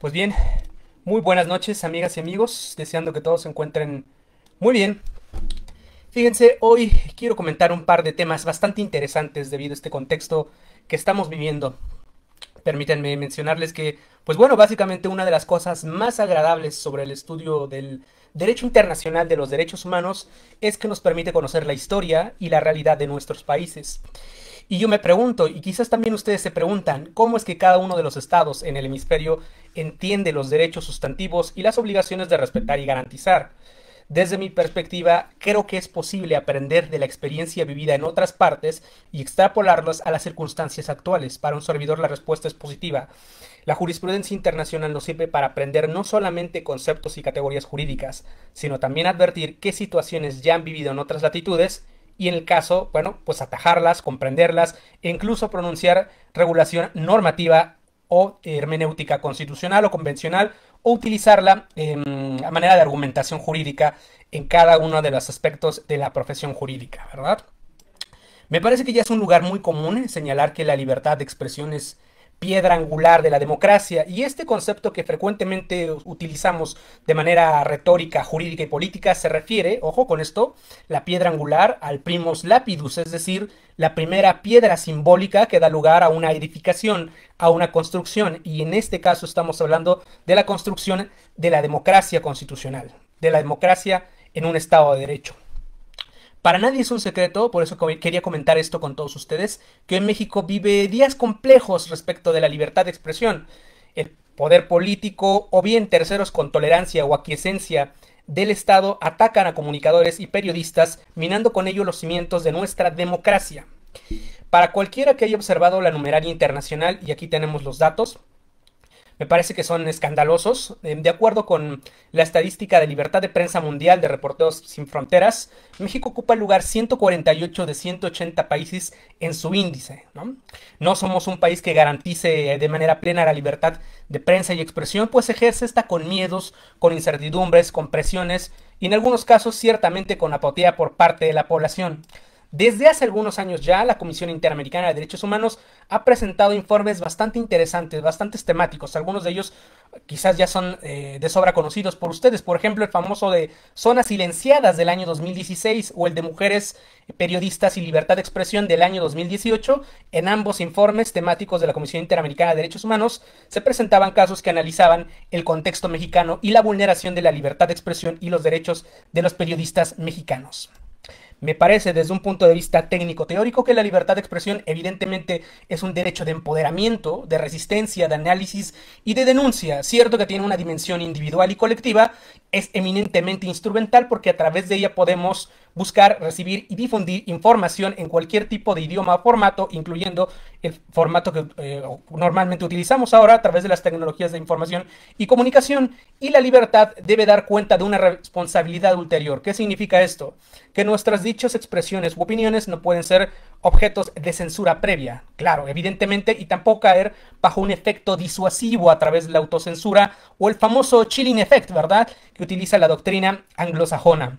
Pues bien, muy buenas noches amigas y amigos, deseando que todos se encuentren muy bien. Fíjense, hoy quiero comentar un par de temas bastante interesantes debido a este contexto que estamos viviendo. Permítanme mencionarles que, pues bueno, básicamente una de las cosas más agradables sobre el estudio del derecho internacional de los derechos humanos es que nos permite conocer la historia y la realidad de nuestros países. Y yo me pregunto, y quizás también ustedes se preguntan, ¿cómo es que cada uno de los estados en el hemisferio entiende los derechos sustantivos y las obligaciones de respetar y garantizar? Desde mi perspectiva, creo que es posible aprender de la experiencia vivida en otras partes y extrapolarlas a las circunstancias actuales. Para un servidor la respuesta es positiva. La jurisprudencia internacional nos sirve para aprender no solamente conceptos y categorías jurídicas, sino también advertir qué situaciones ya han vivido en otras latitudes y en el caso, bueno, pues atajarlas, comprenderlas e incluso pronunciar regulación normativa o hermenéutica constitucional o convencional o utilizarla em, a manera de argumentación jurídica en cada uno de los aspectos de la profesión jurídica, ¿verdad? Me parece que ya es un lugar muy común señalar que la libertad de expresión es piedra angular de la democracia. Y este concepto que frecuentemente utilizamos de manera retórica, jurídica y política se refiere, ojo con esto, la piedra angular al primus lapidus, es decir, la primera piedra simbólica que da lugar a una edificación, a una construcción. Y en este caso estamos hablando de la construcción de la democracia constitucional, de la democracia en un Estado de Derecho. Para nadie es un secreto, por eso quería comentar esto con todos ustedes, que en México vive días complejos respecto de la libertad de expresión. El poder político o bien terceros con tolerancia o aquiescencia del Estado atacan a comunicadores y periodistas, minando con ello los cimientos de nuestra democracia. Para cualquiera que haya observado la numeraria internacional, y aquí tenemos los datos, me parece que son escandalosos. Eh, de acuerdo con la estadística de libertad de prensa mundial de Reporteros Sin Fronteras, México ocupa el lugar 148 de 180 países en su índice. ¿no? somos un país que garantice eh, de manera plena la libertad de prensa y expresión, pues ejerce esta con miedos, con incertidumbres, con presiones y en algunos casos ciertamente con apotea por parte de la población. Desde hace algunos años ya, la Comisión Interamericana de Derechos Humanos ha presentado informes bastante interesantes, bastante temáticos. Algunos de ellos quizás ya son eh, de sobra conocidos por ustedes. Por ejemplo, el famoso de Zonas Silenciadas del año 2016 o el de Mujeres Periodistas y Libertad de Expresión del año 2018. En ambos informes temáticos de la Comisión Interamericana de Derechos Humanos se presentaban casos que analizaban el contexto mexicano y la vulneración de la libertad de expresión y los derechos de los periodistas mexicanos. Me parece desde un punto de vista técnico teórico que la libertad de expresión evidentemente es un derecho de empoderamiento, de resistencia, de análisis y de denuncia. Cierto que tiene una dimensión individual y colectiva, es eminentemente instrumental porque a través de ella podemos buscar, recibir y difundir información en cualquier tipo de idioma o formato, incluyendo el formato que eh, normalmente utilizamos ahora a través de las tecnologías de información y comunicación. Y la libertad debe dar cuenta de una responsabilidad ulterior. ¿Qué significa esto? Que nuestras dichas expresiones u opiniones no pueden ser objetos de censura previa, claro, evidentemente, y tampoco caer bajo un efecto disuasivo a través de la autocensura o el famoso chilling effect, ¿verdad? Que utiliza la doctrina anglosajona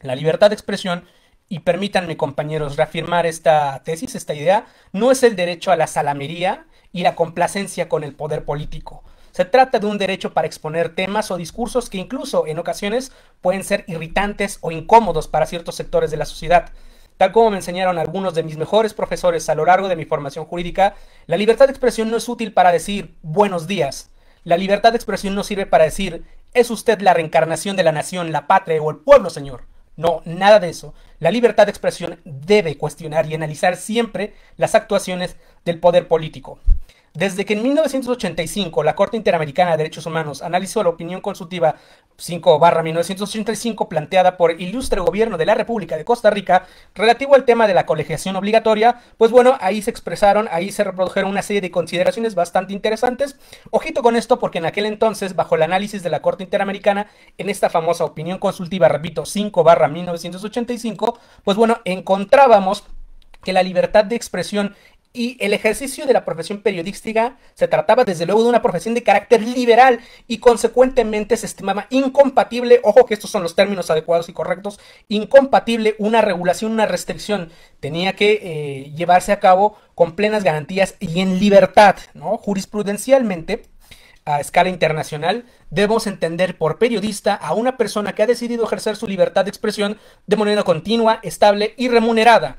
la libertad de expresión, y permítanme compañeros reafirmar esta tesis, esta idea, no es el derecho a la salamería y la complacencia con el poder político. Se trata de un derecho para exponer temas o discursos que incluso en ocasiones pueden ser irritantes o incómodos para ciertos sectores de la sociedad. Tal como me enseñaron algunos de mis mejores profesores a lo largo de mi formación jurídica, la libertad de expresión no es útil para decir buenos días. La libertad de expresión no sirve para decir es usted la reencarnación de la nación, la patria o el pueblo, señor. No, nada de eso. La libertad de expresión debe cuestionar y analizar siempre las actuaciones del poder político. Desde que en 1985 la Corte Interamericana de Derechos Humanos analizó la opinión consultiva 5-1985 planteada por el ilustre gobierno de la República de Costa Rica relativo al tema de la colegiación obligatoria, pues bueno, ahí se expresaron, ahí se reprodujeron una serie de consideraciones bastante interesantes. Ojito con esto porque en aquel entonces, bajo el análisis de la Corte Interamericana, en esta famosa opinión consultiva, repito, 5-1985, pues bueno, encontrábamos que la libertad de expresión y el ejercicio de la profesión periodística se trataba desde luego de una profesión de carácter liberal y consecuentemente se estimaba incompatible, ojo que estos son los términos adecuados y correctos, incompatible una regulación, una restricción, tenía que eh, llevarse a cabo con plenas garantías y en libertad, ¿no? Jurisprudencialmente, a escala internacional, debemos entender por periodista a una persona que ha decidido ejercer su libertad de expresión de manera continua, estable y remunerada.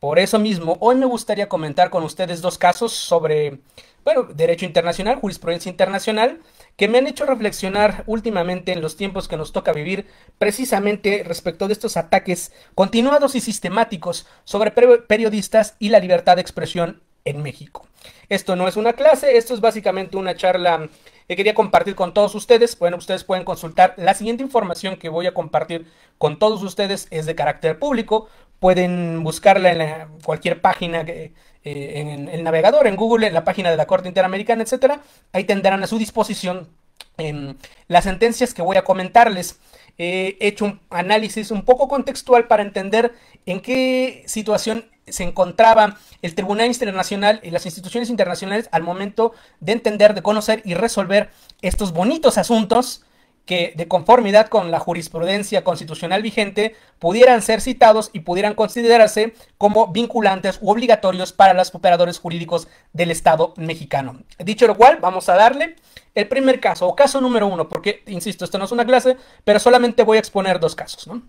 Por eso mismo, hoy me gustaría comentar con ustedes dos casos sobre, bueno, derecho internacional, jurisprudencia internacional, que me han hecho reflexionar últimamente en los tiempos que nos toca vivir, precisamente respecto de estos ataques continuados y sistemáticos sobre periodistas y la libertad de expresión en México. Esto no es una clase, esto es básicamente una charla que quería compartir con todos ustedes. Bueno, ustedes pueden consultar la siguiente información que voy a compartir con todos ustedes es de carácter público, Pueden buscarla en cualquier página eh, en el navegador, en Google, en la página de la Corte Interamericana, etcétera. Ahí tendrán a su disposición em, las sentencias que voy a comentarles. He hecho un análisis un poco contextual para entender en qué situación se encontraba el Tribunal Internacional y las instituciones internacionales al momento de entender, de conocer y resolver estos bonitos asuntos que, de conformidad con la jurisprudencia constitucional vigente, pudieran ser citados y pudieran considerarse como vinculantes u obligatorios para los operadores jurídicos del Estado mexicano. Dicho lo cual, vamos a darle el primer caso, o caso número uno, porque, insisto, esto no es una clase, pero solamente voy a exponer dos casos, ¿no?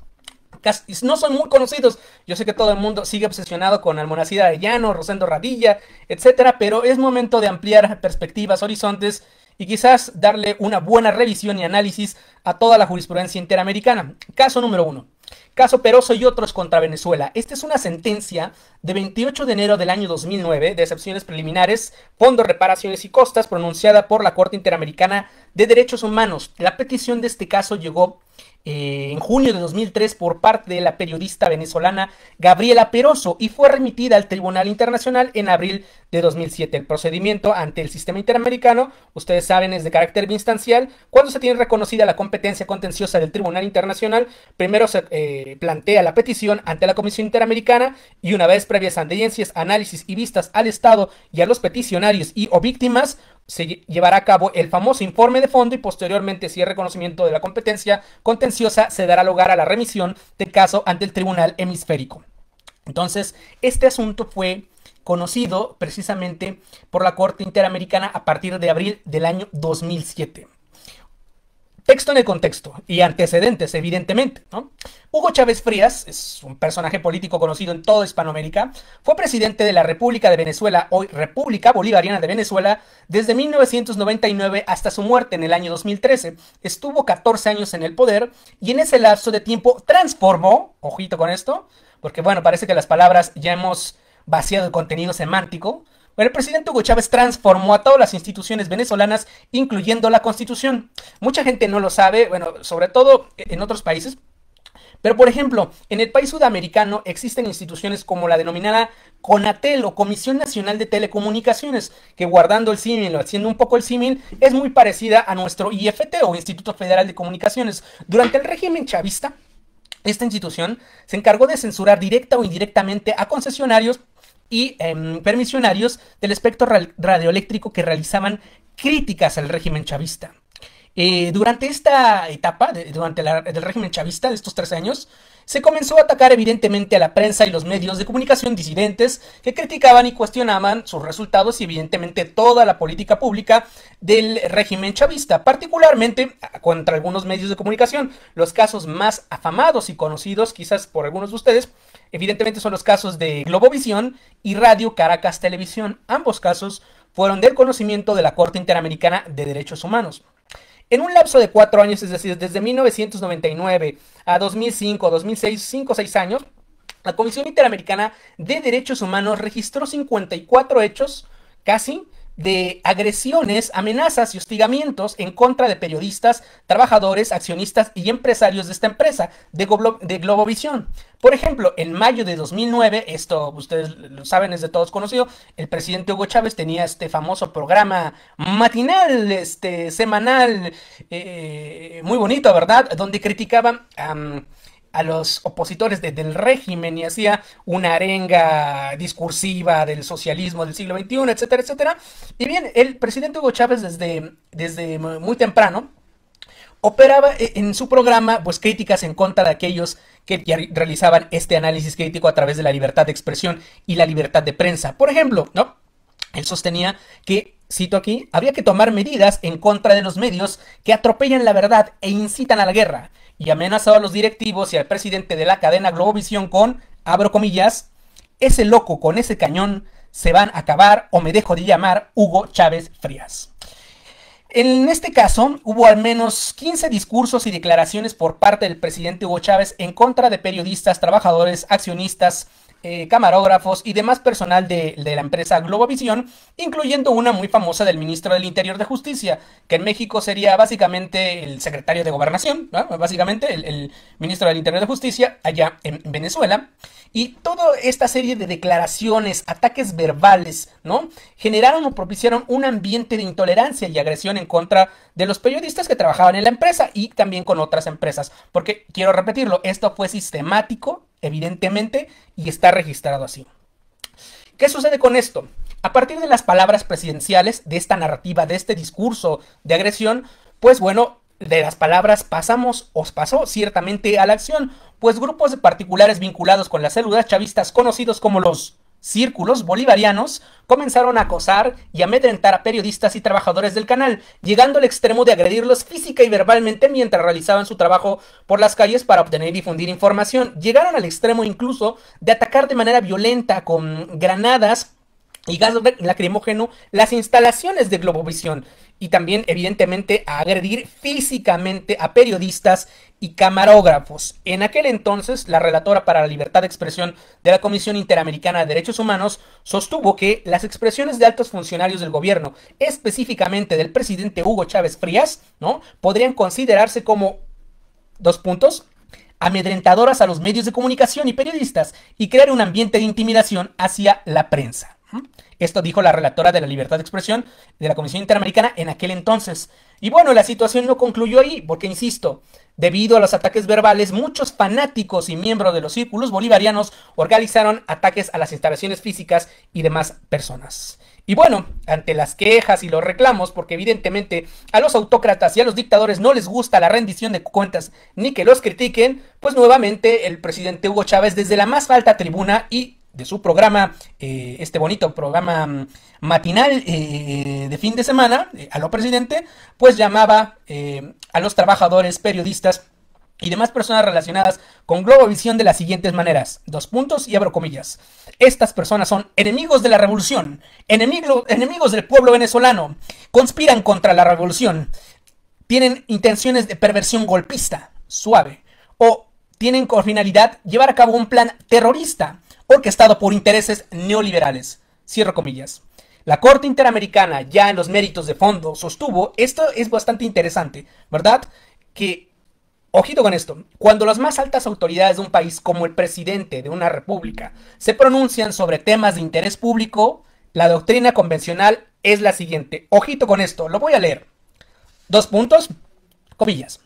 no son muy conocidos. Yo sé que todo el mundo sigue obsesionado con Almonacida Llano, Rosendo Radilla, etcétera, pero es momento de ampliar perspectivas, horizontes y quizás darle una buena revisión y análisis a toda la jurisprudencia interamericana. Caso número uno. Caso Peroso y otros contra Venezuela. Esta es una sentencia de 28 de enero del año 2009 de excepciones preliminares, fondo, reparaciones y costas pronunciada por la Corte Interamericana de Derechos Humanos. La petición de este caso llegó eh, en junio de 2003 por parte de la periodista venezolana Gabriela Peroso y fue remitida al Tribunal Internacional en abril de 2007. El procedimiento ante el sistema interamericano, ustedes saben, es de carácter instancial. Cuando se tiene reconocida la competencia contenciosa del Tribunal Internacional, primero se eh, plantea la petición ante la Comisión Interamericana y una vez previas audiencias, análisis y vistas al Estado y a los peticionarios y o víctimas, se llevará a cabo el famoso informe de fondo y posteriormente, si el reconocimiento de la competencia contenciosa, se dará lugar a la remisión del caso ante el Tribunal Hemisférico. Entonces, este asunto fue conocido precisamente por la Corte Interamericana a partir de abril del año 2007. Texto en el contexto y antecedentes, evidentemente. ¿no? Hugo Chávez Frías, es un personaje político conocido en toda Hispanoamérica, fue presidente de la República de Venezuela, hoy República Bolivariana de Venezuela, desde 1999 hasta su muerte en el año 2013. Estuvo 14 años en el poder y en ese lapso de tiempo transformó, ojito con esto, porque bueno, parece que las palabras ya hemos vaciado el contenido semántico, bueno, el presidente Hugo Chávez transformó a todas las instituciones venezolanas, incluyendo la constitución. Mucha gente no lo sabe, bueno, sobre todo en otros países, pero, por ejemplo, en el país sudamericano existen instituciones como la denominada CONATEL o Comisión Nacional de Telecomunicaciones, que guardando el símil o haciendo un poco el símil, es muy parecida a nuestro IFT o Instituto Federal de Comunicaciones. Durante el régimen chavista, esta institución se encargó de censurar directa o indirectamente a concesionarios y em, permisionarios del espectro radioeléctrico que realizaban críticas al régimen chavista. Eh, durante esta etapa, durante el régimen chavista de estos tres años, se comenzó a atacar evidentemente a la prensa y los medios de comunicación disidentes que criticaban y cuestionaban sus resultados y evidentemente toda la política pública del régimen chavista, particularmente contra algunos medios de comunicación. Los casos más afamados y conocidos quizás por algunos de ustedes Evidentemente son los casos de Globovisión y Radio Caracas Televisión. Ambos casos fueron del conocimiento de la Corte Interamericana de Derechos Humanos. En un lapso de cuatro años, es decir, desde 1999 a 2005, 2006, 5 o 6 años, la Comisión Interamericana de Derechos Humanos registró 54 hechos, casi, de agresiones, amenazas y hostigamientos en contra de periodistas, trabajadores, accionistas y empresarios de esta empresa, de, Globovisión. Por ejemplo, en mayo de 2009, esto ustedes lo saben, es de todos conocido, el presidente Hugo Chávez tenía este famoso programa matinal, este semanal, eh, muy bonito, ¿verdad? Donde criticaban a los opositores del régimen y hacía una arenga discursiva del socialismo del siglo XXI, etcétera, etcétera. Y bien, el presidente Hugo Chávez desde, desde muy temprano operaba e, en su programa pues críticas en contra de aquellos que realizaban este análisis crítico a través de la libertad de expresión y la libertad de prensa. Por ejemplo, ¿no? Él sostenía que cito aquí, había que tomar medidas en contra de los medios que atropellan la verdad e incitan a la guerra, y amenazado a los directivos y al presidente de la cadena Globovisión con, abro comillas, ese loco con ese cañón se van a acabar o me dejo de llamar Hugo Chávez Frías. En este caso, hubo al menos 15 discursos y declaraciones por parte del presidente Hugo Chávez en contra de periodistas, trabajadores, accionistas, eh, camarógrafos y demás personal de, la empresa Globovisión, incluyendo una muy famosa del ministro del Interior de Justicia, que en México sería básicamente el secretario de Gobernación, básicamente el, ministro del Interior de Justicia allá en, en Venezuela. Y toda esta serie de declaraciones, ataques verbales, ¿no? Generaron o propiciaron un ambiente de intolerancia y agresión en contra de los periodistas que trabajaban en la empresa y también con otras empresas. Porque, quiero repetirlo, esto fue sistemático evidentemente, y está registrado así. ¿Qué sucede con esto? A partir de las palabras presidenciales, de esta narrativa, de este discurso de agresión, pues bueno, de las palabras pasamos, os pasó ciertamente a la acción, pues grupos de particulares vinculados con las células chavistas conocidos como los círculos bolivarianos comenzaron a acosar y amedrentar a periodistas y trabajadores del canal, llegando al extremo de agredirlos física y verbalmente mientras realizaban su trabajo por las calles para obtener y difundir información. Llegaron al extremo incluso de atacar de manera violenta con granadas y gas lacrimógeno las instalaciones de Globovisión y también evidentemente a agredir físicamente a periodistas y camarógrafos. En aquel entonces, la relatora para la libertad de expresión de la Comisión Interamericana de Derechos Humanos sostuvo que las expresiones de altos funcionarios del gobierno, específicamente del presidente Hugo Chávez Frías, ¿no? podrían considerarse como dos puntos amedrentadoras a los medios de comunicación y periodistas y crear un ambiente de intimidación hacia la prensa. Esto dijo la relatora de la libertad de expresión de la Comisión Interamericana en aquel entonces. Y bueno, la situación no concluyó ahí, porque insisto, debido a los ataques verbales, muchos fanáticos y miembros de los círculos bolivarianos organizaron ataques a las instalaciones físicas y demás personas. Y bueno, ante las quejas y los reclamos, porque evidentemente a los autócratas y a los dictadores no les gusta la rendición de cuentas ni que los critiquen, pues nuevamente el presidente Hugo Chávez desde la más alta tribuna y de su programa, eh, este bonito programa mm, matinal eh, de fin de semana, eh, a lo presidente, pues llamaba a los trabajadores, periodistas y demás personas relacionadas con Globovisión de las siguientes maneras. Dos puntos y abro comillas. Estas personas son enemigos de la revolución, enemigos, enemigos del pueblo venezolano, conspiran contra la revolución, tienen intenciones de perversión golpista, suave, o tienen con finalidad llevar a cabo un plan terrorista estado por intereses neoliberales. Cierro comillas. La Corte Interamericana, ya en los méritos de fondo, sostuvo, esto es bastante interesante, ¿verdad? Que, ojito con esto, cuando las más altas autoridades de un país, como el presidente de una república, se pronuncian sobre temas de interés público, la doctrina convencional es la siguiente. Ojito con esto, lo voy a leer. Dos puntos, comillas.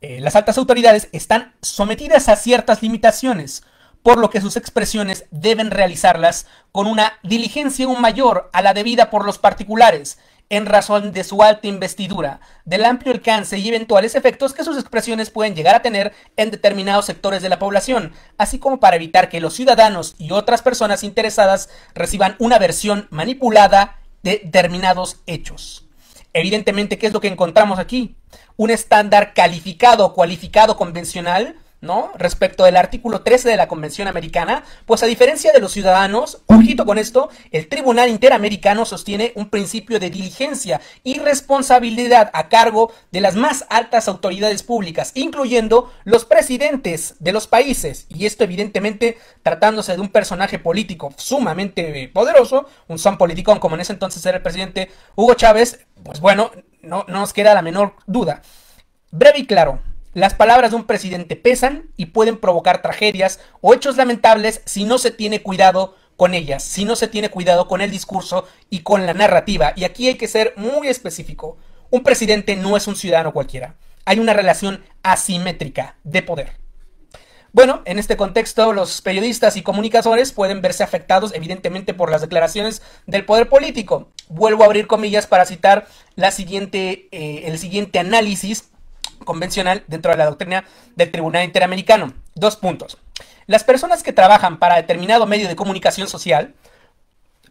Eh, las altas autoridades están sometidas a ciertas limitaciones por lo que sus expresiones deben realizarlas con una diligencia aún mayor a la debida por los particulares, en razón de su alta investidura, del amplio alcance y eventuales efectos que sus expresiones pueden llegar a tener en determinados sectores de la población, así como para evitar que los ciudadanos y otras personas interesadas reciban una versión manipulada de determinados hechos. Evidentemente, ¿qué es lo que encontramos aquí? Un estándar calificado o cualificado convencional ¿no? Respecto del artículo 13 de la Convención Americana, pues a diferencia de los ciudadanos, ojito con esto, el Tribunal Interamericano sostiene un principio de diligencia y responsabilidad a cargo de las más altas autoridades públicas, incluyendo los presidentes de los países, y esto evidentemente tratándose de un personaje político sumamente poderoso, un son politicón como en ese entonces era el presidente Hugo Chávez, pues bueno, no nos queda la menor duda. Breve y claro, las palabras de un presidente pesan y pueden provocar tragedias o hechos lamentables si no se tiene cuidado con ellas, si no se tiene cuidado con el discurso y con la narrativa. Y aquí hay que ser muy específico. Un presidente no es un ciudadano cualquiera. Hay una relación asimétrica de poder. Bueno, en este contexto los periodistas y comunicadores pueden verse afectados evidentemente por las declaraciones del poder político. Vuelvo a abrir comillas para citar la siguiente, eh, el siguiente análisis convencional dentro de la doctrina del Tribunal Interamericano. Dos puntos. Las personas que trabajan para determinado medio de comunicación social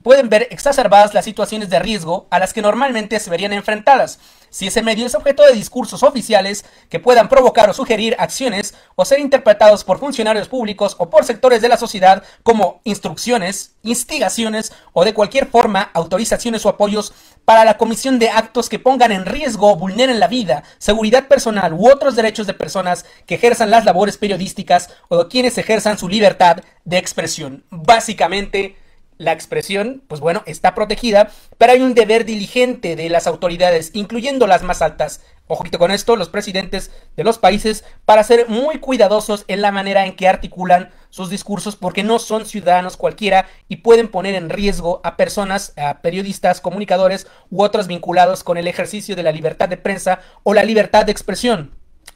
pueden ver exacerbadas las situaciones de riesgo a las que normalmente se verían enfrentadas, si ese medio es objeto de discursos oficiales que puedan provocar o sugerir acciones o ser interpretados por funcionarios públicos o por sectores de la sociedad como instrucciones, instigaciones o de cualquier forma autorizaciones o apoyos para la comisión de actos que pongan en riesgo o vulneren la vida, seguridad personal u otros derechos de personas que ejerzan las labores periodísticas o quienes ejerzan su libertad de expresión. Básicamente, la expresión, pues bueno, está protegida, pero hay un deber diligente de las autoridades, incluyendo las más altas. Ojito con esto, los presidentes de los países, para ser muy cuidadosos en la manera en que articulan sus discursos, porque no son ciudadanos cualquiera y pueden poner en riesgo a personas, a periodistas, comunicadores u otros vinculados con el ejercicio de la libertad de prensa o la libertad de expresión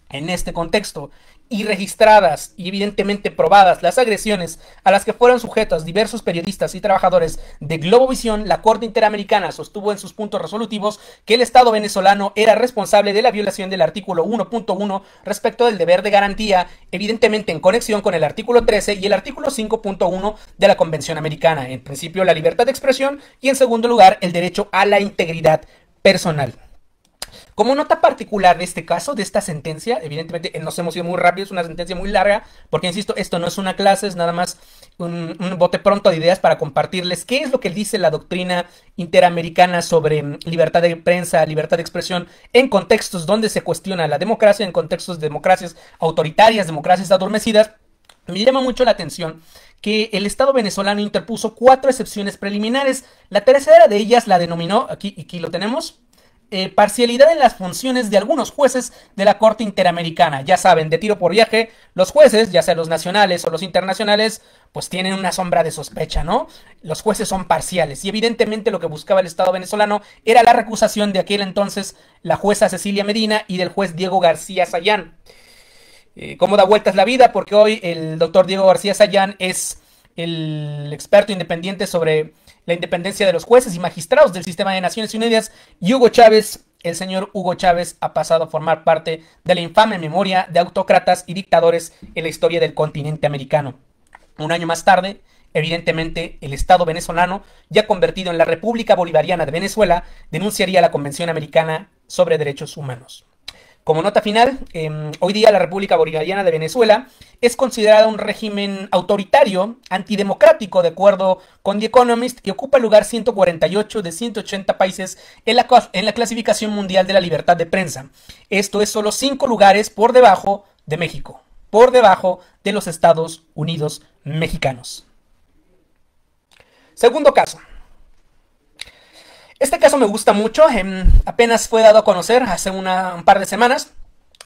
en este contexto y registradas y evidentemente probadas las agresiones a las que fueron sujetos diversos periodistas y trabajadores de Globovisión, la Corte Interamericana sostuvo en sus puntos resolutivos que el Estado venezolano era responsable de la violación del artículo 1.1 respecto del deber de garantía, evidentemente en conexión con el artículo 13 y el artículo 5.1 de la Convención Americana, en principio la libertad de expresión y en segundo lugar el derecho a la integridad personal. Como nota particular de este caso, de esta sentencia, evidentemente eh, nos hemos ido muy rápido, es una sentencia muy larga, porque insisto, esto no es una clase, es nada más un, bote pronto de ideas para compartirles qué es lo que dice la doctrina interamericana sobre mm, libertad de prensa, libertad de expresión, en contextos donde se cuestiona la democracia, en contextos de democracias autoritarias, democracias adormecidas. Me llama mucho la atención que el Estado venezolano interpuso cuatro excepciones preliminares. La tercera de ellas la denominó, aquí, aquí lo tenemos, eh, parcialidad en las funciones de algunos jueces de la Corte Interamericana. Ya saben, de tiro por viaje, los jueces, ya sea los nacionales o los internacionales, pues tienen una sombra de sospecha, ¿no? Los jueces son parciales y evidentemente lo que buscaba el Estado venezolano era la recusación de aquel entonces la jueza Cecilia Medina y del juez Diego García Sayán. Eh, ¿Cómo da vueltas la vida? Porque hoy el doctor Diego García Sayán es el experto independiente sobre la independencia de los jueces y magistrados del sistema de Naciones Unidas y Hugo Chávez, el señor Hugo Chávez ha pasado a formar parte de la infame memoria de autócratas y dictadores en la historia del continente americano. Un año más tarde, Evidentemente, el Estado venezolano, ya convertido en la República Bolivariana de Venezuela, denunciaría la Convención Americana sobre Derechos Humanos. Como nota final, em, hoy día la República Bolivariana de Venezuela es considerada un régimen autoritario, antidemocrático, de acuerdo con The Economist, que ocupa el lugar 148 de 180 países en la, en la clasificación mundial de la libertad de prensa. Esto es solo 5 lugares por debajo de México, por debajo de los Estados Unidos mexicanos. Segundo caso. Este caso me gusta mucho, em, apenas fue dado a conocer hace un par de semanas.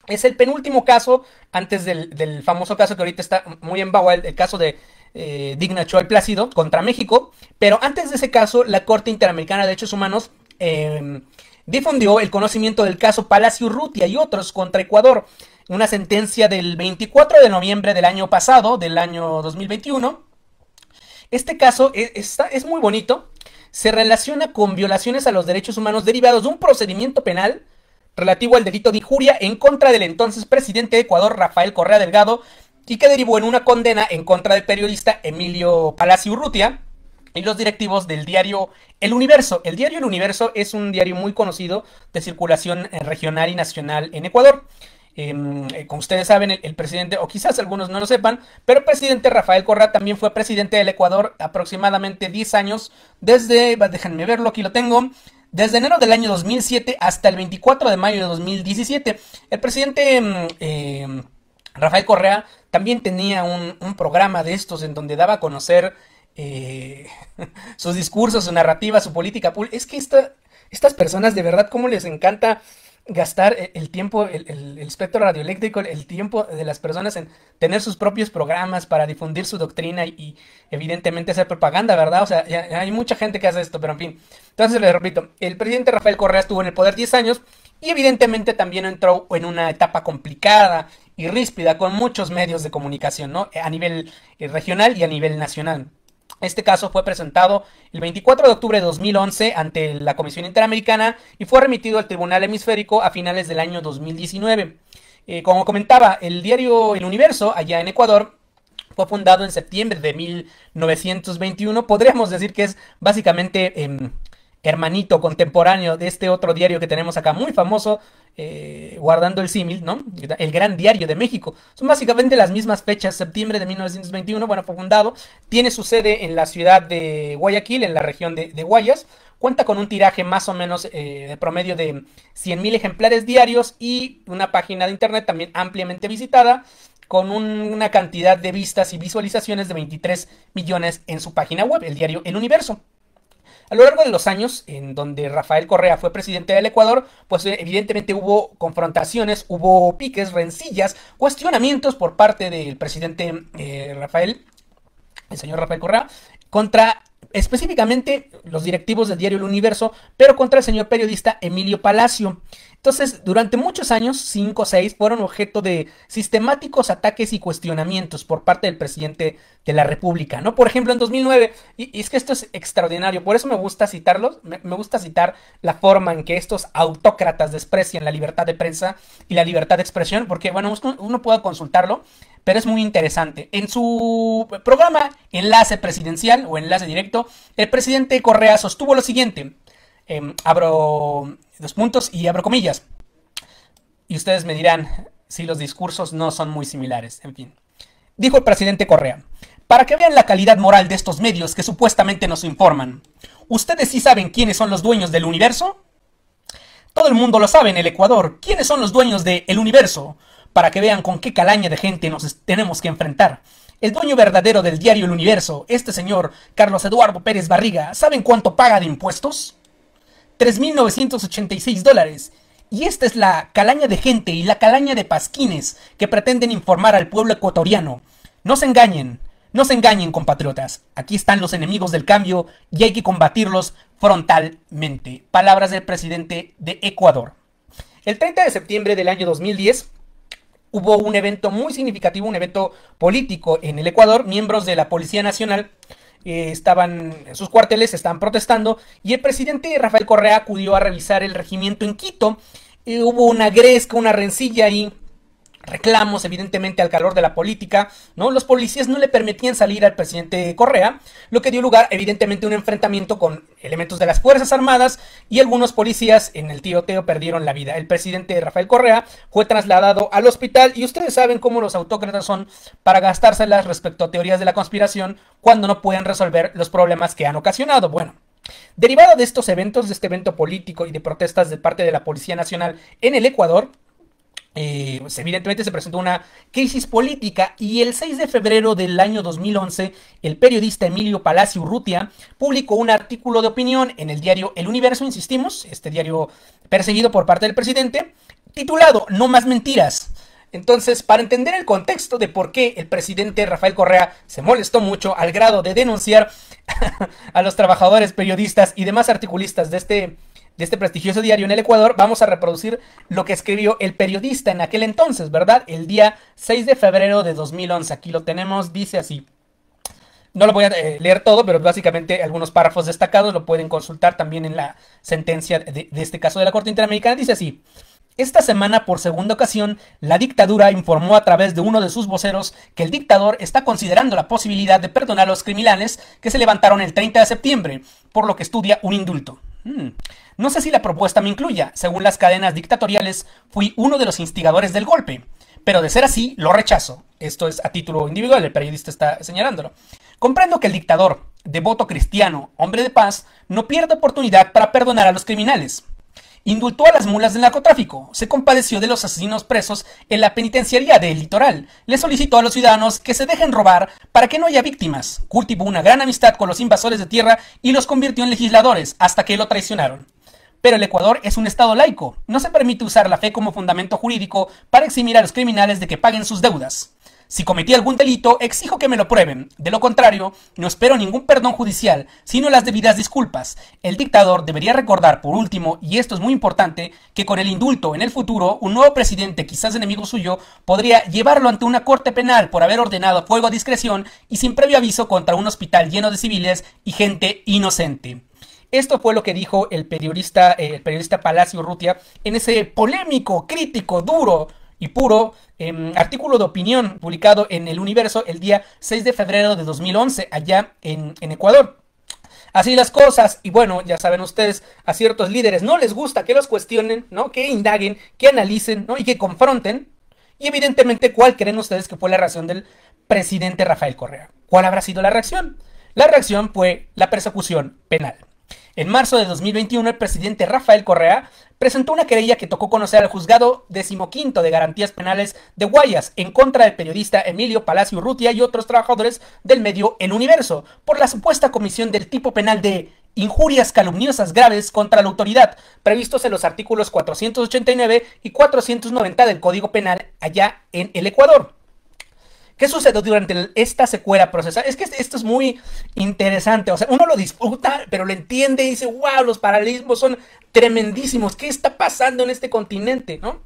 Es el penúltimo caso, antes del, famoso caso que ahorita está muy en vagua, el, caso de eh, Digna Choy Plácido contra México. Pero antes de ese caso, la Corte Interamericana de Derechos Humanos em, difundió el conocimiento del caso Palacio Rutia y otros contra Ecuador. Una sentencia del 24 de noviembre del año pasado, del año 2021. Este caso e, es muy bonito se relaciona con violaciones a los derechos humanos derivados de un procedimiento penal relativo al delito de injuria en contra del entonces presidente de Ecuador, Rafael Correa Delgado, y que derivó en una condena en contra del periodista Emilio Palacio Urrutia y los directivos del diario El Universo. El diario El Universo es un diario muy conocido de circulación eh, regional y nacional en Ecuador. Em, eh, como ustedes saben, el, presidente, o quizás algunos no lo sepan, pero el presidente Rafael Correa también fue presidente del Ecuador aproximadamente 10 años, desde, déjenme verlo, aquí lo tengo, desde enero del año 2007 hasta el 24 de mayo de 2017. El presidente em, em, Rafael Correa también tenía un, programa de estos en donde daba a conocer... Eh, sus discursos, su narrativa, su política. Es que estas personas de verdad, ¿cómo les encanta gastar e-, el tiempo, el, espectro radioeléctrico, el tiempo de las personas en tener sus propios programas para difundir su doctrina y, evidentemente hacer propaganda, ¿verdad? O sea, hay mucha gente que hace esto, pero en fin. Entonces les repito, el presidente Rafael Correa estuvo en el poder 10 años y evidentemente también entró en una etapa complicada y ríspida con muchos medios de comunicación, ¿no? A nivel eh, regional y a nivel nacional. Este caso fue presentado el 24 de octubre de 2011 ante la Comisión Interamericana y fue remitido al Tribunal Hemisférico a finales del año 2019. Eh, como comentaba, el diario El Universo, allá en Ecuador, fue fundado en septiembre de 1921. Podríamos decir que es básicamente em, hermanito contemporáneo de este otro diario que tenemos acá, muy famoso, eh, guardando el símil, ¿no? El Gran Diario de México. Son básicamente las mismas fechas, septiembre de 1921, bueno, fue fundado, tiene su sede en la ciudad de Guayaquil, en la región de, Guayas, cuenta con un tiraje más o menos eh, de promedio de 100.000 ejemplares diarios y una página de internet también ampliamente visitada con una cantidad de vistas y visualizaciones de 23 millones en su página web, el diario El Universo. A lo largo de los años en donde Rafael Correa fue presidente del Ecuador, pues eh, evidentemente hubo confrontaciones, hubo piques, rencillas, cuestionamientos por parte del presidente eh, Rafael, el señor Rafael Correa, contra específicamente los directivos del diario El Universo, pero contra el señor periodista Emilio Palacio. Entonces, durante muchos años, 5 o 6, fueron objeto de sistemáticos ataques y cuestionamientos por parte del presidente de la República, ¿no? Por ejemplo, en 2009, y, es que esto es extraordinario, por eso me gusta citarlos, me, gusta citar la forma en que estos autócratas desprecian la libertad de prensa y la libertad de expresión, porque, bueno, uno puede consultarlo, pero es muy interesante. En su programa Enlace Presidencial o Enlace Directo, el presidente Correa sostuvo lo siguiente. Em, abro dos puntos y abro comillas. Y ustedes me dirán si los discursos no son muy similares, en fin. Dijo el presidente Correa, para que vean la calidad moral de estos medios que supuestamente nos informan, ¿ustedes sí saben quiénes son los dueños del universo? Todo el mundo lo sabe en el Ecuador. ¿Quiénes son los dueños del universo? Para que vean con qué calaña de gente nos tenemos que enfrentar. El dueño verdadero del diario El Universo, este señor Carlos Eduardo Pérez Barriga, ¿saben cuánto paga de impuestos? 3.986 dólares. Y esta es la calaña de gente y la calaña de pasquines que pretenden informar al pueblo ecuatoriano. No se engañen, no se engañen compatriotas. Aquí están los enemigos del cambio y hay que combatirlos frontalmente. Palabras del presidente de Ecuador. El 30 de septiembre del año 2010 hubo un evento muy significativo, un evento político en el Ecuador. Miembros de la Policía Nacional eh, estaban en sus cuarteles, estaban protestando, y el presidente Rafael Correa acudió a revisar el regimiento en Quito. Eh, hubo una gresca, una rencilla ahí reclamos, evidentemente, al calor de la política, ¿no? Los policías no le permitían salir al presidente Correa, lo que dio lugar, evidentemente, a un enfrentamiento con elementos de las Fuerzas Armadas y algunos policías en el tiroteo perdieron la vida. El presidente Rafael Correa fue trasladado al hospital y ustedes saben cómo los autócratas son para gastárselas respecto a teorías de la conspiración cuando no pueden resolver los problemas que han ocasionado. Bueno, derivado de estos eventos, de este evento político y de protestas de parte de la Policía Nacional en el Ecuador, eh, evidentemente se presentó una crisis política y el 6 de febrero del año 2011 el periodista Emilio Palacio Urrutia publicó un artículo de opinión en el diario El Universo, insistimos, este diario perseguido por parte del presidente, titulado No más mentiras. Entonces, para entender el contexto de por qué el presidente Rafael Correa se molestó mucho al grado de denunciar a los trabajadores, periodistas y demás articulistas de este de este prestigioso diario en el Ecuador, vamos a reproducir lo que escribió el periodista en aquel entonces, ¿verdad? El día 6 de febrero de 2011. Aquí lo tenemos, dice así. No lo voy a eh, leer todo, pero básicamente algunos párrafos destacados lo pueden consultar también en la sentencia de, este caso de la Corte Interamericana. Dice así. Esta semana, por segunda ocasión, la dictadura informó a través de uno de sus voceros que el dictador está considerando la posibilidad de perdonar a los criminales que se levantaron el 30 de septiembre, por lo que estudia un indulto. Hmm. No sé si la propuesta me incluya, según las cadenas dictatoriales, fui uno de los instigadores del golpe, pero de ser así, lo rechazo. Esto es a título individual, el periodista está señalándolo. Comprendo que el dictador, devoto cristiano, hombre de paz, no pierde oportunidad para perdonar a los criminales. Indultó a las mulas del narcotráfico, se compadeció de los asesinos presos en la penitenciaría del litoral, le solicitó a los ciudadanos que se dejen robar para que no haya víctimas, cultivó una gran amistad con los invasores de tierra y los convirtió en legisladores hasta que lo traicionaron. Pero el Ecuador es un Estado laico, no se permite usar la fe como fundamento jurídico para eximir a los criminales de que paguen sus deudas. Si cometí algún delito, exijo que me lo prueben. De lo contrario, no espero ningún perdón judicial, sino las debidas disculpas. El dictador debería recordar, por último, y esto es muy importante, que con el indulto en el futuro, un nuevo presidente, quizás enemigo suyo, podría llevarlo ante una corte penal por haber ordenado fuego a discreción y sin previo aviso contra un hospital lleno de civiles y gente inocente. Esto fue lo que dijo el periodista, eh, el periodista Palacio Rutia en ese polémico, crítico, duro y puro em, artículo de opinión publicado en El Universo el día 6 de febrero de 2011 allá en, Ecuador. Así las cosas, y bueno, ya saben ustedes, a ciertos líderes no les gusta que los cuestionen, ¿no? Que indaguen, que analicen, ¿no? Y que confronten. Y evidentemente, ¿cuál creen ustedes que fue la reacción del presidente Rafael Correa? ¿Cuál habrá sido la reacción? La reacción fue la persecución penal. En marzo de 2021, el presidente Rafael Correa presentó una querella que tocó conocer al juzgado decimoquinto de garantías penales de Guayas en contra del periodista Emilio Palacio Rutia y otros trabajadores del medio En Universo por la supuesta comisión del tipo penal de injurias calumniosas graves contra la autoridad, previstos en los artículos 489 y 490 del Código Penal allá en el Ecuador. ¿Qué sucedió durante esta secuela procesal? Es que esto es muy interesante. O sea, uno lo disputa pero lo entiende y dice, wow, los paralelismos son tremendísimos. ¿Qué está pasando en este continente? ¿No?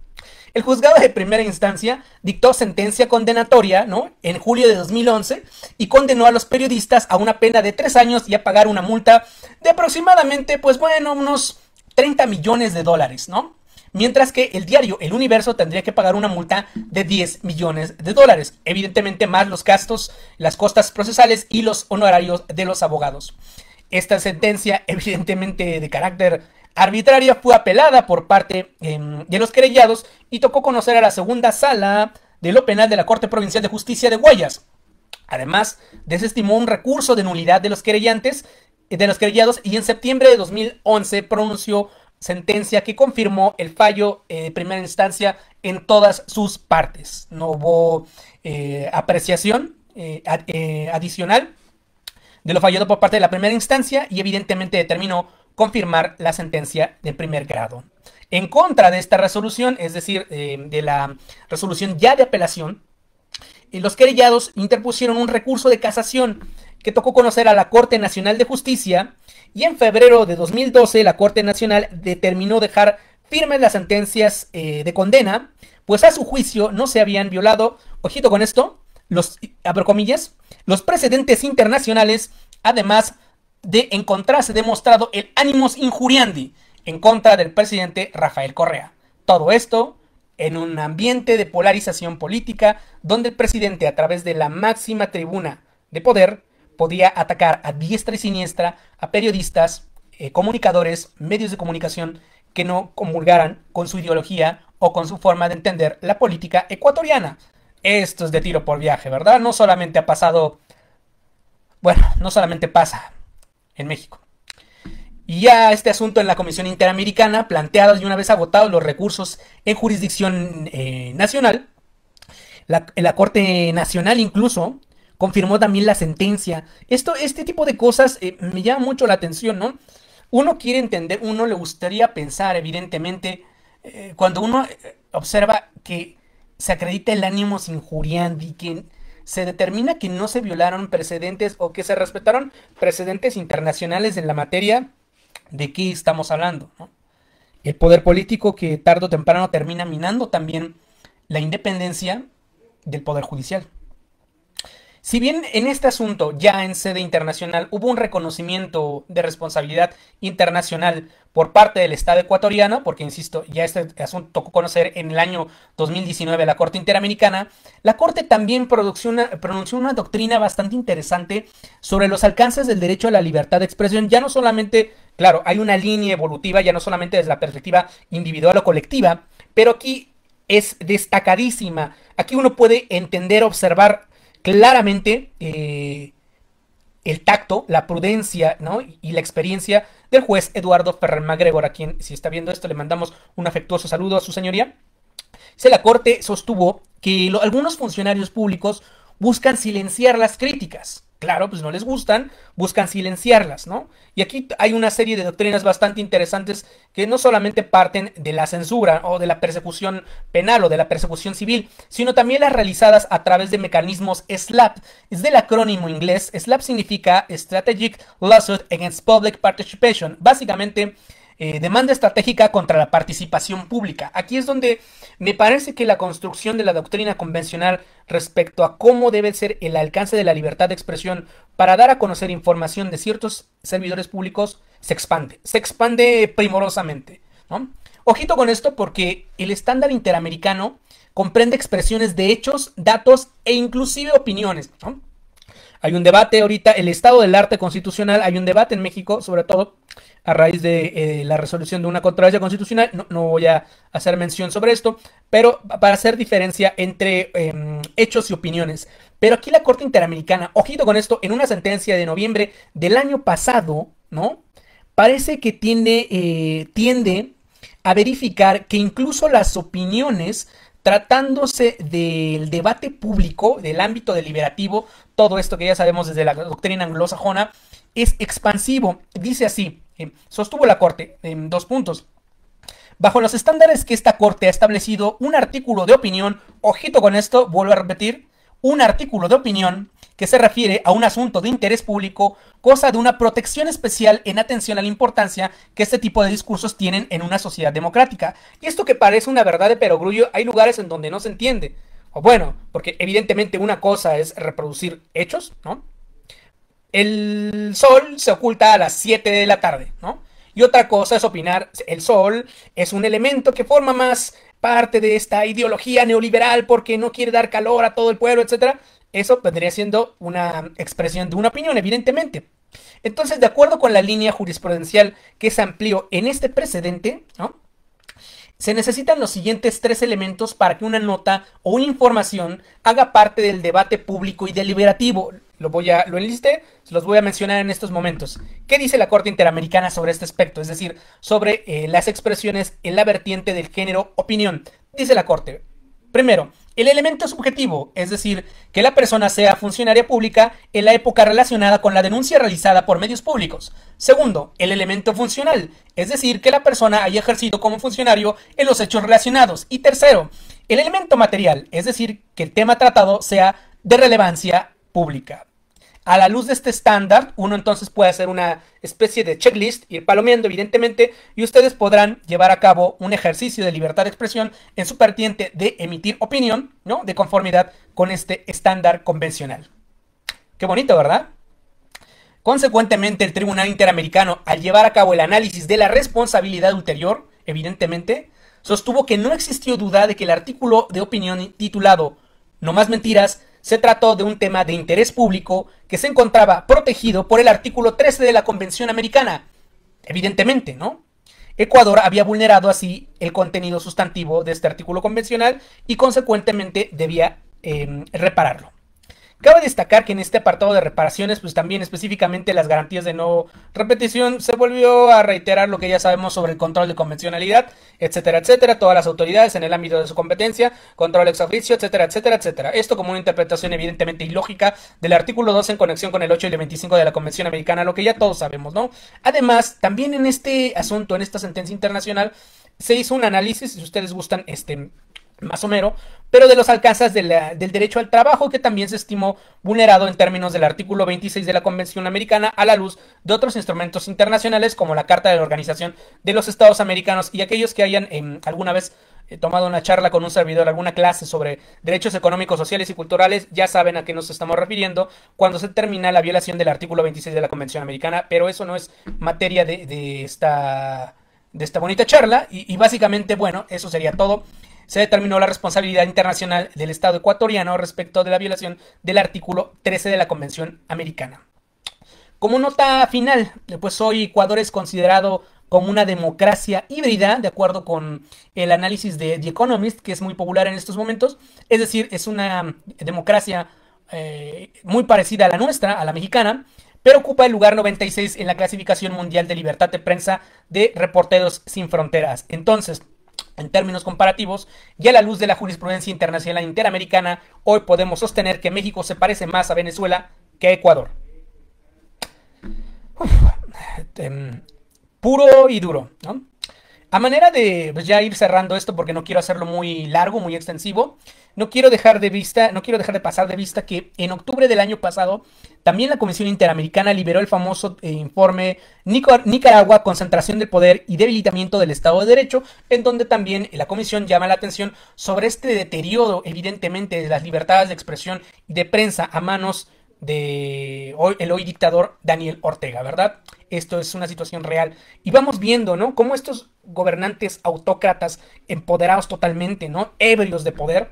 El juzgado de primera instancia dictó sentencia condenatoria, ¿no? En julio de 2011 y condenó a los periodistas a una pena de tres años y a pagar una multa de aproximadamente, pues bueno, unos 30 millones de dólares, ¿no? mientras que el diario El Universo tendría que pagar una multa de 10 millones de dólares, evidentemente más los gastos, las costas procesales y los honorarios de los abogados. Esta sentencia, evidentemente de carácter arbitrario fue apelada por parte em, de los querellados y tocó conocer a la segunda sala de lo penal de la Corte Provincial de Justicia de Guayas. Además, desestimó un recurso de nulidad de los querellantes de los querellados y en septiembre de 2011 pronunció sentencia que confirmó el fallo eh, de primera instancia en todas sus partes. No hubo eh, apreciación eh, adicional de lo fallado por parte de la primera instancia y evidentemente determinó confirmar la sentencia de primer grado. En contra de esta resolución, es decir, de la resolución ya de apelación, los querellados interpusieron un recurso de casación que tocó conocer a la Corte Nacional de Justicia y en febrero de 2012 la Corte Nacional determinó dejar firmes las sentencias eh, de condena, pues a su juicio no se habían violado, ojito con esto, los, comillas, los precedentes internacionales, además de encontrarse demostrado el ánimos injuriandi en contra del presidente Rafael Correa. Todo esto en un ambiente de polarización política donde el presidente a través de la máxima tribuna de poder podía atacar a diestra y siniestra a periodistas, eh, comunicadores, medios de comunicación que no comulgaran con su ideología o con su forma de entender la política ecuatoriana. Esto es de tiro por viaje, ¿verdad? No solamente ha pasado, bueno, no solamente pasa en México. Y ya este asunto en la Comisión Interamericana, planteados y una vez agotados los recursos en jurisdicción eh, nacional, en la Corte Nacional incluso confirmó también la sentencia. Esto, este tipo de cosas eh, me llama mucho la atención, ¿no? Uno quiere entender, uno le gustaría pensar, evidentemente, eh, cuando uno eh, observa que se acredita el ánimo sinjuriando y que se determina que no se violaron precedentes o que se respetaron precedentes internacionales en la materia, ¿de qué estamos hablando? ¿no? El poder político que tarde o temprano termina minando también la independencia del poder judicial. Si bien en este asunto, ya en sede internacional, hubo un reconocimiento de responsabilidad internacional por parte del Estado ecuatoriano, porque insisto, ya este asunto tocó conocer en el año 2019 la Corte Interamericana, la Corte también pronunció una doctrina bastante interesante sobre los alcances del derecho a la libertad de expresión, ya no solamente, claro, hay una línea evolutiva, ya no solamente desde la perspectiva individual o colectiva, pero aquí es destacadísima. Aquí uno puede entender, observar claramente eh, el tacto, la prudencia y la experiencia del juez Eduardo Ferrer MacGregor, a quien si está viendo esto le mandamos un afectuoso saludo a su señoría. Se la Corte sostuvo que algunos funcionarios públicos buscan silenciar las críticas claro, pues no les gustan, buscan silenciarlas, ¿no? Y aquí hay una serie de doctrinas bastante interesantes que no solamente parten de la censura o de la persecución penal o de la persecución civil, sino también las realizadas a través de mecanismos SLAP. Es del acrónimo inglés, SLAP significa Strategic Lawsuit Against Public Participation. Básicamente, eh, demanda estratégica contra la participación pública. Aquí es donde me parece que la construcción de la doctrina convencional respecto a cómo debe ser el alcance de la libertad de expresión para dar a conocer información de ciertos servidores públicos se expande, se expande primorosamente. Ojito con esto porque el estándar interamericano comprende expresiones de hechos, datos e inclusive opiniones. ¿no? Hay un debate ahorita, el estado del arte constitucional, hay un debate en México, sobre todo a raíz de eh, la resolución de una controversia constitucional. No, voy a hacer mención sobre esto, pero para hacer diferencia entre em, hechos y opiniones. Pero aquí la Corte Interamericana, ojito con esto, en una sentencia de noviembre del año pasado, ¿no? Parece que tiende, eh, tiende a verificar que incluso las opiniones tratándose del debate público, del ámbito deliberativo, todo esto que ya sabemos desde la doctrina anglosajona, es expansivo. Dice así, eh, sostuvo la Corte en dos puntos. Bajo los estándares que esta Corte ha establecido, un artículo de opinión, ojito con esto, vuelvo a repetir, un artículo de opinión que se refiere a un asunto de interés público, cosa de una protección especial en atención a la importancia que este tipo de discursos tienen en una sociedad democrática. Y esto que parece una verdad de perogrullo, hay lugares en donde no se entiende. O bueno, porque evidentemente una cosa es reproducir hechos, ¿no? El sol se oculta a las 7 de la tarde, ¿no? Y otra cosa es opinar, el sol es un elemento que forma más parte de esta ideología neoliberal porque no quiere dar calor a todo el pueblo, etcétera. Eso vendría siendo una expresión de una opinión, evidentemente. Entonces, de acuerdo con la línea jurisprudencial que se amplió en este precedente, se necesitan los siguientes tres elementos para que una nota o una información haga parte del debate público y deliberativo. Lo voy a, lo enlisté, se los voy a mencionar en estos momentos. ¿Qué dice la Corte Interamericana sobre este aspecto? Es decir, sobre eh, las expresiones en la vertiente del género opinión. Dice la Corte. Primero, el elemento subjetivo, es decir, que la persona sea funcionaria pública en la época relacionada con la denuncia realizada por medios públicos. Segundo, el elemento funcional, es decir, que la persona haya ejercido como funcionario en los hechos relacionados. Y tercero, el elemento material, es decir, que el tema tratado sea de relevancia pública. A la luz de este estándar, uno entonces puede hacer una especie de checklist, ir palomeando evidentemente, y ustedes podrán llevar a cabo un ejercicio de libertad de expresión en su vertiente de emitir opinión, ¿no? De conformidad con este estándar convencional. Qué bonito, ¿verdad? Consecuentemente, el Tribunal Interamericano, al llevar a cabo el análisis de la responsabilidad ulterior, evidentemente, sostuvo que no existió duda de que el artículo de opinión titulado No más mentiras se trató de un tema de interés público que se encontraba protegido por el artículo 13 de la Convención Americana. Evidentemente, ¿no? Ecuador había vulnerado así el contenido sustantivo de este artículo convencional y consecuentemente debía em, repararlo. Cabe destacar que en este apartado de reparaciones, pues también específicamente las garantías de no repetición, se volvió a reiterar lo que ya sabemos sobre el control de convencionalidad, etcétera, etcétera, todas las autoridades en el ámbito de su competencia, control ex oficio, etcétera, etcétera, etcétera. Esto como una interpretación evidentemente ilógica del artículo 2 en conexión con el 8 y el 25 de la Convención Americana, lo que ya todos sabemos, ¿no? Además, también en este asunto, en esta sentencia internacional, se hizo un análisis, si ustedes gustan, este más o menos, pero de los alcances del derecho al trabajo que también se estimó vulnerado en términos del artículo 26 de la Convención Americana a la luz de otros instrumentos internacionales como la Carta de la Organización de los Estados Americanos y aquellos que hayan em, alguna vez eh, tomado una charla con un servidor, alguna clase sobre derechos económicos, sociales y culturales, ya saben a qué nos estamos refiriendo cuando se termina la violación del artículo 26 de la Convención Americana, pero eso no es materia de, esta de esta bonita charla y, básicamente bueno eso sería todo se determinó la responsabilidad internacional del Estado ecuatoriano respecto de la violación del artículo 13 de la Convención Americana. Como nota final, pues hoy Ecuador es considerado como una democracia híbrida, de acuerdo con el análisis de The Economist, que es muy popular en estos momentos. Es decir, es una democracia eh, muy parecida a la nuestra, a la mexicana, pero ocupa el lugar 96 en la clasificación mundial de libertad de prensa de Reporteros Sin Fronteras. Entonces, en términos comparativos, y a la luz de la jurisprudencia internacional e interamericana, hoy podemos sostener que México se parece más a Venezuela que a Ecuador. Em, puro y duro, ¿no? A manera de pues, ya ir cerrando esto porque no quiero hacerlo muy largo, muy extensivo, no quiero dejar de vista, no quiero dejar de pasar de vista que en octubre del año pasado también la Comisión Interamericana liberó el famoso eh, informe Nicaragua, concentración del poder y debilitamiento del Estado de Derecho, en donde también la Comisión llama la atención sobre este deterioro evidentemente de las libertades de expresión y de prensa a manos de hoy, el hoy dictador Daniel Ortega, ¿verdad? Esto es una situación real. Y vamos viendo, ¿no? Cómo estos gobernantes autócratas, empoderados totalmente, ¿no? Ebrios de poder,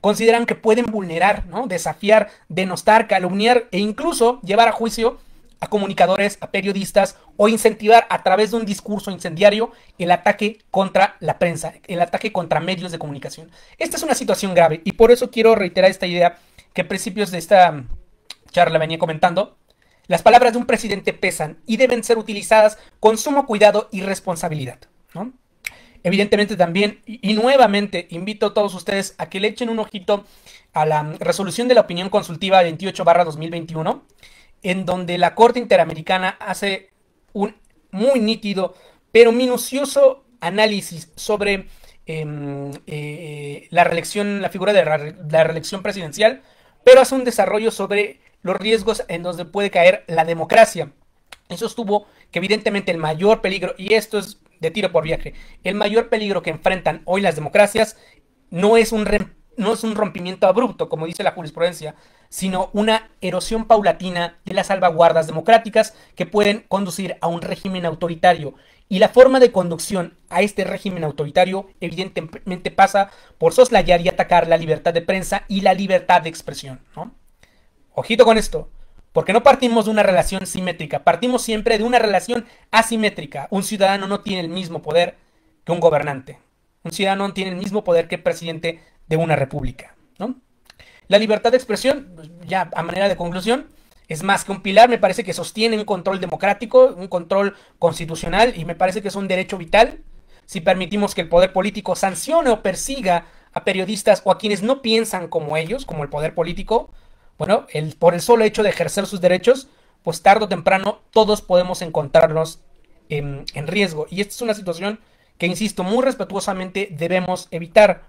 consideran que pueden vulnerar, ¿no? Desafiar, denostar, calumniar e incluso llevar a juicio a comunicadores, a periodistas o incentivar a través de un discurso incendiario el ataque contra la prensa, el ataque contra medios de comunicación. Esta es una situación grave y por eso quiero reiterar esta idea que a principios de esta Charla venía comentando, las palabras de un presidente pesan y deben ser utilizadas con sumo cuidado y responsabilidad. Evidentemente también, y nuevamente invito a todos ustedes a que le echen un ojito a la resolución de la opinión consultiva 28-2021, en donde la Corte Interamericana hace un muy nítido, pero minucioso análisis sobre em, eh, la reelección, la figura de la reelección presidencial, pero hace un desarrollo sobre los riesgos en donde puede caer la democracia. Eso estuvo que evidentemente el mayor peligro, y esto es de tiro por viaje, el mayor peligro que enfrentan hoy las democracias no es un, no es un rompimiento abrupto, como dice la jurisprudencia, sino una erosión paulatina de las salvaguardas democráticas que pueden conducir a un régimen autoritario. Y la forma de conducción a este régimen autoritario evidentemente pasa por soslayar y atacar la libertad de prensa y la libertad de expresión. ¿no? Ojito con esto, porque no partimos de una relación simétrica, partimos siempre de una relación asimétrica. Un ciudadano no tiene el mismo poder que un gobernante. Un ciudadano no tiene el mismo poder que el presidente de una república. ¿no? La libertad de expresión, ya a manera de conclusión, es más que un pilar, me parece que sostiene un control democrático, un control constitucional y me parece que es un derecho vital si permitimos que el poder político sancione o persiga a periodistas o a quienes no piensan como ellos, como el poder político, bueno, por el solo hecho de ejercer sus derechos, pues tarde o temprano todos podemos encontrarnos en, riesgo. Y esta es una situación que, insisto, muy respetuosamente debemos evitar.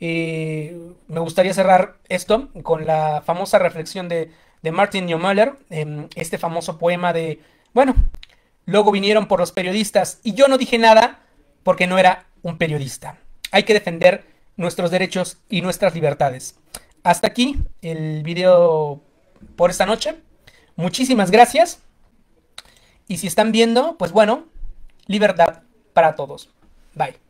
Eh, me gustaría cerrar esto con la famosa reflexión de, Martin Neumüller, em, este famoso poema de, bueno, luego vinieron por los periodistas y yo no dije nada porque no era un periodista. Hay que defender nuestros derechos y nuestras libertades hasta aquí el video por esta noche. Muchísimas gracias. Y si están viendo, pues bueno, libertad para todos. Bye.